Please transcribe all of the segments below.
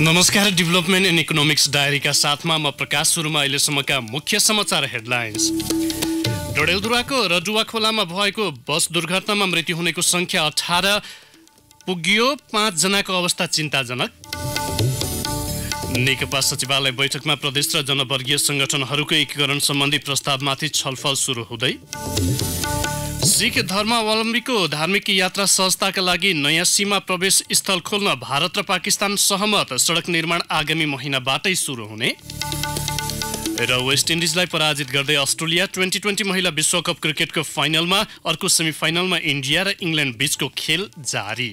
नमस्कार development and economics डायरीका साथमा म प्रकाश सुरुमा अहिलेसम्मका मुख्य समाचार हेडलाइन्स डडेलधुराको रडुवा खोलामा भएको बस दुर्घटनामा मृत्यु हुनेको सङ्ख्या अठार पुग्यो पाँचजनाको अवस्था चिन्ताजनक नेकपा सचिवालय बैठकमा प्रदेश र जनवर्गीय सङ्गठनहरूको एकीकरण सम्बन्धी प्रस्तावमाथि छलफल सुरु हुँदै सिख धर्मावलम्बीको धार्मिक यात्रा सहजताका लागि नयाँ सीमा प्रवेश स्थल खोल्न भारत र पाकिस्तान सहमत सडक निर्माण आगामी महिनाबाटै सुरु हुने र वेस्ट इन्डिजलाई पराजित गर्दै अस्ट्रेलिया ट्वेन्टी ट्वेन्टी महिला विश्वकप क्रिकेटको फाइनलमा अर्को सेमिफाइनलमा इन्डिया र इङ्ल्यान्ड बीचको खेल जारी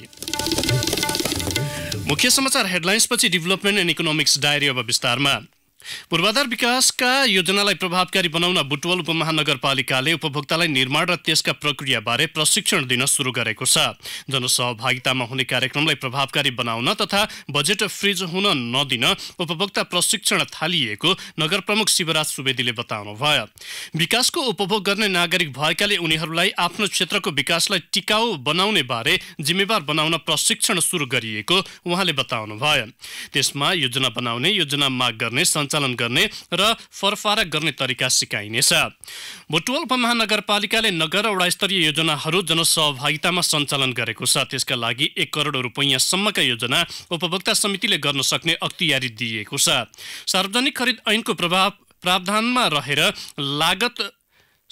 मुख्य समाचार हेडलाइन्सपछि डेभलपमेन्ट एन्ड इकोनोमिक्स डायरी अब विस्तारमा पूर्वाधार विकासका योजनालाई प्रभावकारी बनाउन बुटवल उपमहानगरपालिकाले उपभोक्तालाई निर्माण र त्यसका प्रक्रियाबारे प्रशिक्षण दिन सुरु गरेको छ जनसहभागितामा हुने कार्यक्रमलाई प्रभावकारी बनाउन तथा बजेट फ्रिज हुन नदिन उपभोक्ता प्रशिक्षण थालिएको नगर प्रमुख शिवराज सुवेदीले बताउनुभयो विकासको उपभोग गर्ने नागरिक भएकाले उनीहरूलाई आफ्नो क्षेत्रको विकासलाई टिकाउ बनाउने बारे जिम्मेवार बनाउन प्रशिक्षण सुरु गरिएको उहाँले बताउनुभयो त्यसमा योजना बनाउने योजना माग गर्ने सञ्चार सञ्चालन गर्ने र फरफारा गर्ने तरिका सिकाइनेछ भुटवल उपमहानगरपालिकाले नगर वडा स्तरीय योजनाहरू जनसहभागितामा सञ्चालन गरेको छ त्यसका लागि एक करोड रुपैयाँसम्मका योजना उपभोक्ता समितिले गर्न सक्ने अख्तियारी दिएको छ सार्वजनिक खरिद ऐनको प्रभाव प्रावधानमा रहेर लागत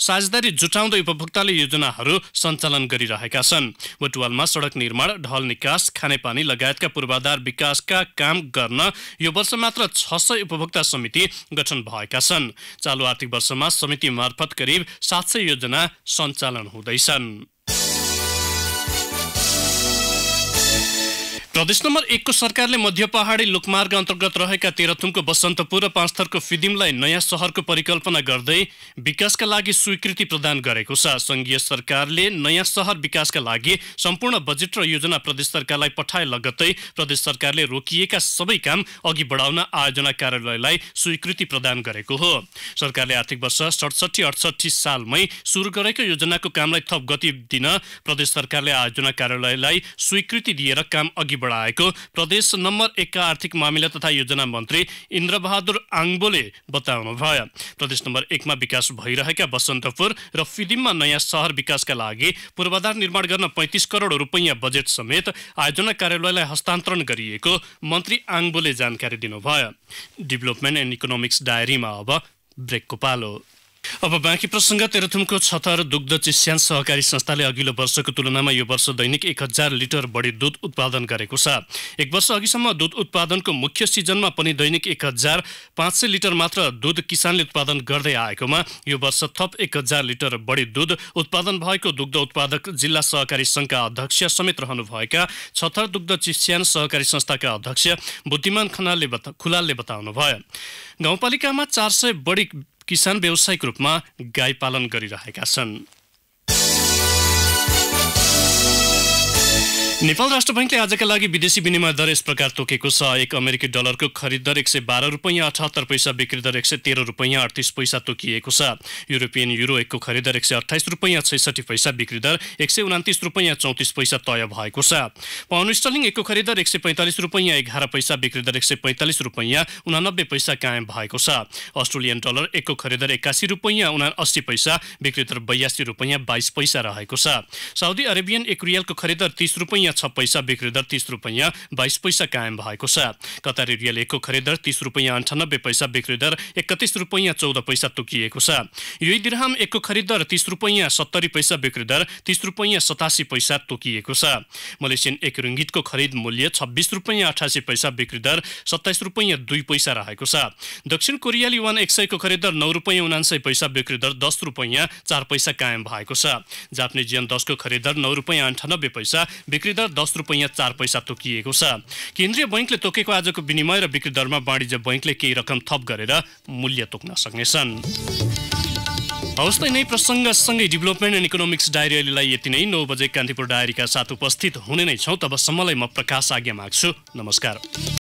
साझेदारी जुटाउँदै उपभोक्ताले योजनाहरू सञ्चालन गरिरहेका छन् बुटवालमा सडक निर्माण ढल निकास खानेपानी लगायतका पूर्वाधार विकासका काम गर्न यो वर्ष मात्र छ सय उपभोक्ता समिति गठन भएका छन् चालु आर्थिक वर्षमा समिति मार्फत करिब सात सय योजना सञ्चालन हुँदैछन् प्रदेश नम्बर एकको सरकारले मध्य पहाडी लोकमार्ग अन्तर्गत रहेका तेह्रथुमको बसन्तपुर र पाँचथरको फिदिमलाई नयाँ सहरको परिकल्पना गर्दै विकासका लागि स्वीकृति प्रदान गरेको छ सङ्घीय सरकारले नयाँ सहर विकासका लागि सम्पूर्ण बजेट र योजना प्रदेश सरकारलाई पठाए लगत्तै प्रदेश सरकारले रोकिएका सबै काम अघि बढाउन आयोजना कार्यालयलाई स्वीकृति प्रदान गरेको हो सरकारले आर्थिक वर्ष सडसठी अडसठी सालमै सुरु गरेको योजनाको कामलाई थप गति दिन प्रदेश सरकारले आयोजना कार्यालयलाई स्वीकृति दिएर काम अघि बढाएको प्रदेश नम्बर एकका आर्थिक मामिला तथा योजना मन्त्री इन्द्रबहादुर आङ्बोले बताउनुभयो प्रदेश नम्बर एकमा विकास भइरहेका बसन्तपुर र फिदिममा नयाँ सहर विकासका लागि पूर्वाधार निर्माण गर्न पैँतिस करोड रुपैयाँ बजेट समेत आयोजना कार्यालयलाई हस्तान्तरण गरिएको मन्त्री आङ्बोले जानकारी दिनुभयो डेभलपमेन्ट एन्ड इकोनोमिक्स डायरीमा अब ब्रेकको पालो अब बाँकी प्रसङ्ग तेह्रथुमको छतर दुग्ध चिस्यान सहकारी संस्थाले अघिल्लो वर्षको तुलनामा यो वर्ष दैनिक एक हजार लिटर बढी दुध उत्पादन गरेको छ एक वर्ष अघिसम्म दुध उत्पादनको मुख्य सिजनमा पनि दैनिक एक हजार पाँच सय लिटर मात्र दुध किसानले उत्पादन गर्दै आएकोमा यो वर्ष थप एक हजार लिटर बढी दुध उत्पादन भएको दुग्ध उत्पादक जिल्ला सहकारी सङ्घका अध्यक्ष समेत रहनुभएका छतर दुग्ध चिस्यान सहकारी संस्थाका अध्यक्ष बुद्धिमान खनालले खुलालले बताउनुभयो गाउँपालिकामा चार सय बढी किसान व्यावसायिक रूपमा गाई पालन गरिरहेका छन् नेपाल राष्ट्र ब्याङ्कले आजका लागि विदेशी विनिमय दर यस प्रकार तोकेको छ एक अमेरिकी डलरको खरिद दर एक सय बाह्र रुपियाँ अठहत्तर पैसा बिक्री दर एक सय तेह्र रुपियाँ अडतिस पैसा तोकिएको छ युरोपियन युरो एकको खरिद दर एक सय अठाइस रुपियाँ छैसठी पैसा बिक्री दर एक सय उनातिस रुपियाँ चौतिस पैसा तय भएको छ पाउन स्टलिङ एकको खरिद दर एक सय पैँतालिस रुपियाँ एघार पैसा बिक्री दर एक सय पैँतालिस रुपियाँ उनानब्बे पैसा कायम भएको छ अस्ट्रेलियन डलर एकको खरिद दर एक्कासी रुपियाँ उना अस्सी पैसा बिक्री दर बयासी रुपियाँ बाइस पैसा रहेको छ साउदी अरेबियन एक रियलको खरिद दर तिस रुपियाँ रुपियाँ छ पैसा बिक्री दर तिस रुपियाँ बाइस पैसा कायम भएको छ कतारी रियल एकको दर तिस रुपियाँ अन्ठानब्बे पैसा बिक्री दर एकतिस रुपियाँ चौध पैसा तोकिएको छ यही दिरहाम एकको दर तिस रुपियाँ सत्तरी पैसा बिक्री दर तिस रुपियाँ सतासी पैसा तोकिएको छ मलेसियन एक रुङ्गितको खरिद मूल्य छब्बिस रुपियाँ अठासी पैसा बिक्री दर सत्ताइस रुपियाँ दुई पैसा रहेको छ दक्षिण कोरियाली वान एक सयको दर नौ रुपियाँ उनान्सय पैसा बिक्री दर दस रुपियाँ चार पैसा कायम भएको छ जापानी जियन दसको दर नौ रुपियाँ अन्ठानब्बे पैसा बिक्री प्रतिशतसित दस रुपियाँ चार पैसा तोकिएको छ केन्द्रीय बैङ्कले तोकेको आजको विनिमय र बिक्री दरमा वाणिज्य बैङ्कले केही रकम थप गरेर मूल्य तोक्न सक्नेछन् हवस् त यिनै प्रसङ्गसँगै डेभलपमेन्ट एन्ड इकोनोमिक्स डायरी अहिलेलाई यति नै नौ बजे कान्तिपुर डायरीका साथ उपस्थित हुने नै छौँ तबसम्मलाई म प्रकाश आज्ञा माग्छु नमस्कार